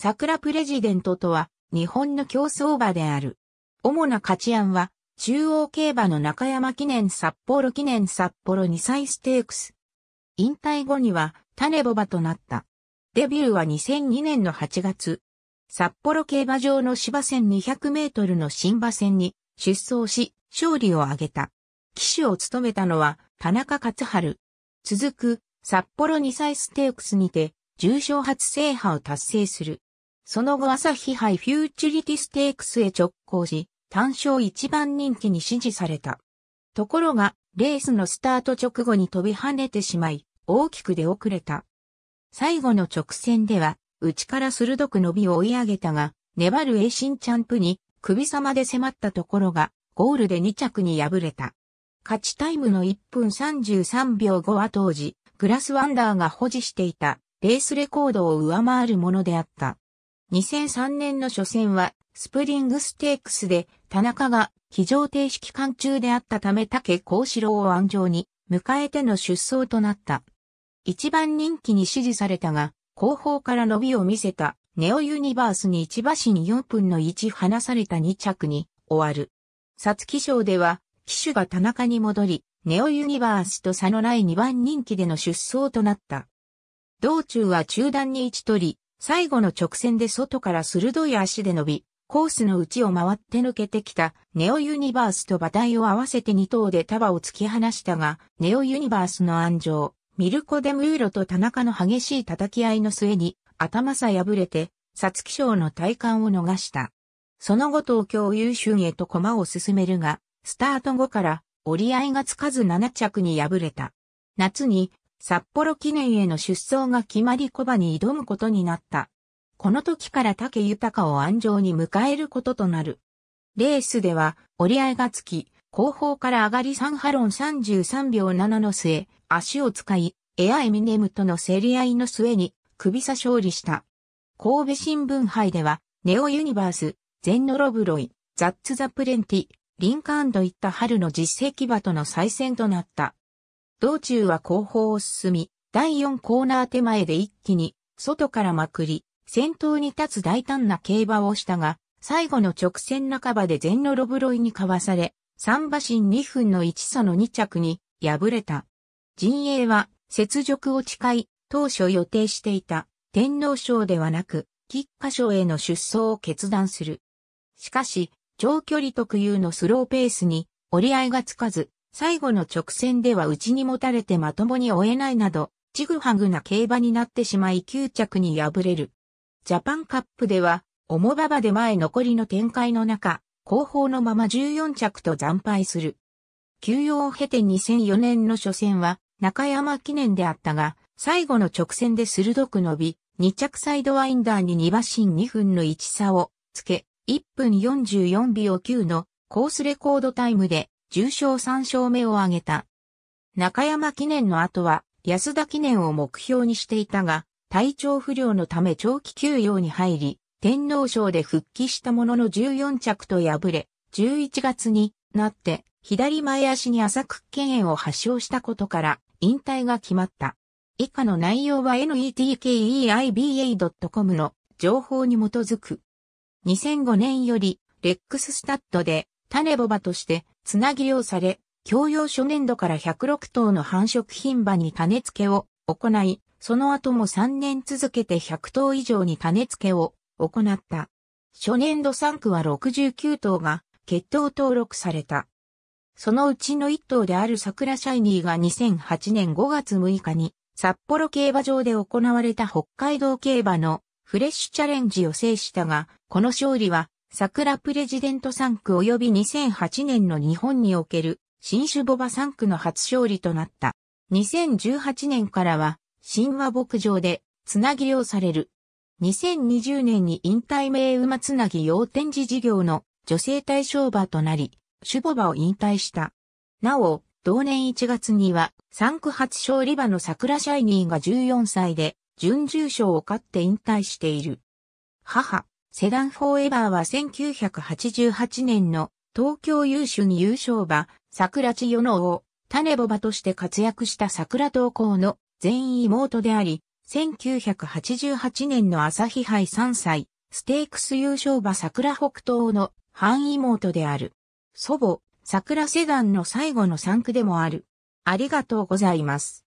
桜プレジデントとは、日本の競争馬である。主な価値案は、中央競馬の中山記念札幌記念札幌2歳ステークス。引退後には、種ボバとなった。デビューは2002年の8月。札幌競馬場の芝線200メートルの新馬線に出走し、勝利を挙げた。騎手を務めたのは、田中勝春。続く、札幌2歳ステークスにて、重賞初制覇を達成する。その後朝日杯フューチュリティステークスへ直行し、単勝一番人気に支持された。ところが、レースのスタート直後に飛び跳ねてしまい、大きく出遅れた。最後の直線では、内から鋭く伸びを追い上げたが、粘るエシンチャンプに首様で迫ったところが、ゴールで2着に敗れた。勝ちタイムの1分33秒後は当時、グラスワンダーが保持していたレースレコードを上回るものであった。2003年の初戦は、スプリングステークスで、田中が、非常停止期間中であったため竹幸四郎を安城に、迎えての出走となった。一番人気に支持されたが、後方から伸びを見せた、ネオユニバースに一馬身4分の1離された2着に、終わる。皐月賞では、騎手が田中に戻り、ネオユニバースと差のない2番人気での出走となった。道中は中段に位置取り、最後の直線で外から鋭い足で伸び、コースの内を回って抜けてきたネオユニバースと馬体を合わせて2頭で束を突き放したが、ネオユニバースの安城、ミルコ・デ・ムーロと田中の激しい叩き合いの末に頭さ破れて、サツキ賞の体感を逃した。その後東京優秀へと駒を進めるが、スタート後から折り合いがつかず7着に敗れた。夏に札幌記念への出走が決まり小馬に挑むことになった。この時から竹豊を安城に迎えることとなる。レースでは折り合いがつき、後方から上がり3ハロン33秒7の末、足を使い、エアエミネムとの競り合いの末に、首差勝利した。神戸新聞杯では、ネオユニバース、ゼンノロブロイ、ザッツザプレンティ、リンカーンといった春の実績馬との再戦となった。道中は後方を進み、第4コーナー手前で一気に、外からまくり、先頭に立つ大胆な競馬をしたが、最後の直線半ばで全のロブロイにかわされ、三馬身2分の1差の2着に敗れた。陣営は雪辱を誓い、当初予定していた天皇賞ではなく、菊花賞への出走を決断する。しかし、長距離特有のスローペースに折り合いがつかず、最後の直線では内にもたれてまともに追えないなど、ジグハグな競馬になってしまい9着に敗れる。ジャパンカップでは、重馬場で前残りの展開の中、後方のまま14着と惨敗する。休養を経て2004年の初戦は中山記念であったが、最後の直線で鋭く伸び、2着サイドワインダーに2馬身2分の1差をつけ、1分44秒9のコースレコードタイムで重0 3勝目を挙げた。中山記念の後は安田記念を目標にしていたが、体調不良のため長期休養に入り、天皇賞で復帰したものの14着と敗れ、11月になって左前足に浅く敬炎を発症したことから引退が決まった。以下の内容は netkeiba.com の情報に基づく。2005年よりレックススタッドで種ボバとしてつなぎ用され、教養初年度から106頭の繁殖牝馬に種付けを行い、その後も3年続けて100頭以上に種付けを行った。初年度3区は69頭が血統登録された。そのうちの1頭である桜シャイニーが2008年5月6日に札幌競馬場で行われた北海道競馬のフレッシュチャレンジを制したが、この勝利は桜プレジデント3区及び2008年の日本における新種ボバ3区の初勝利となった。2018年からは神話牧場でつなぎをされる。2020年に引退名馬つなぎ用展示事業の女性対象馬となり、種ボバを引退した。なお、同年1月には3区初勝利馬の桜シャイニーが14歳で準重賞を勝って引退している。母。セダンフォーエバーは1988年の東京優秀に優勝馬、桜千代の王、種ボ馬として活躍した桜東高の全員妹であり、1988年の朝日杯3歳、ステークス優勝馬桜北東の半妹である。祖母、桜セダンの最後の3区でもある。ありがとうございます。